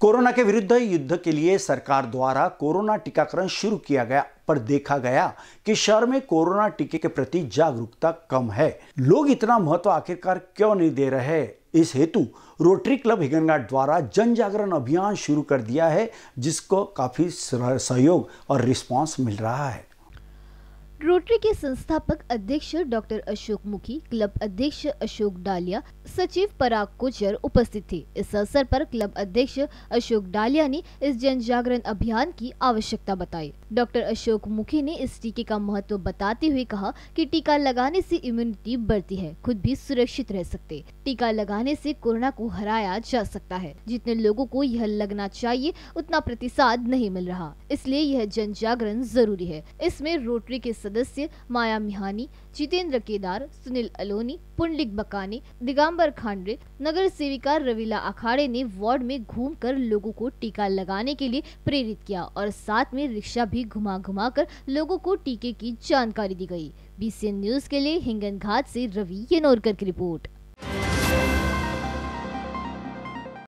corona के विरुद्ध युद्ध के लिए सरकार द्वारा कोरोना टीकाकरण शुरू किया गया पर देखा गया कि शहर में कोरोना टीके के प्रति जागरूकता कम है लोग इतना महत्व आखिरकार क्यों नहीं दे रहे इस हेतु रोटरी क्लब हिगनगाट द्वारा जन जागरण अभियान शुरू कर दिया है जिसको काफ़ी सहयोग और रिस्पॉन्स मिल रहा है रोटरी के संस्थापक अध्यक्ष डॉक्टर अशोक मुखी क्लब अध्यक्ष अशोक डालिया सचिव पराग कोचर उपस्थित थे इस अवसर पर क्लब अध्यक्ष अशोक डालिया ने इस जन जागरण अभियान की आवश्यकता बताई डॉक्टर अशोक मुखी ने इस टीके का महत्व बताते हुए कहा कि टीका लगाने से इम्यूनिटी बढ़ती है खुद भी सुरक्षित रह सकते टीका लगाने से कोरोना को हराया जा सकता है जितने लोगों को यह लगना चाहिए उतना प्रतिसाद नहीं मिल रहा इसलिए यह जन जागरण जरूरी है इसमें रोटरी के सदस्य माया मिहानी जितेंद्र केदार सुनील अलोनी पुंडलिक बकानी दिगम्बर खांडे नगर सेविका रवीला अखाड़े ने वार्ड में घूम लोगों को टीका लगाने के लिए प्रेरित किया और साथ में रिक्शा भी भी घुमा घुमा कर लोगों को टीके की जानकारी दी गई बीसीएन न्यूज के लिए हिंगन घाट से रवि येनोरकर की रिपोर्ट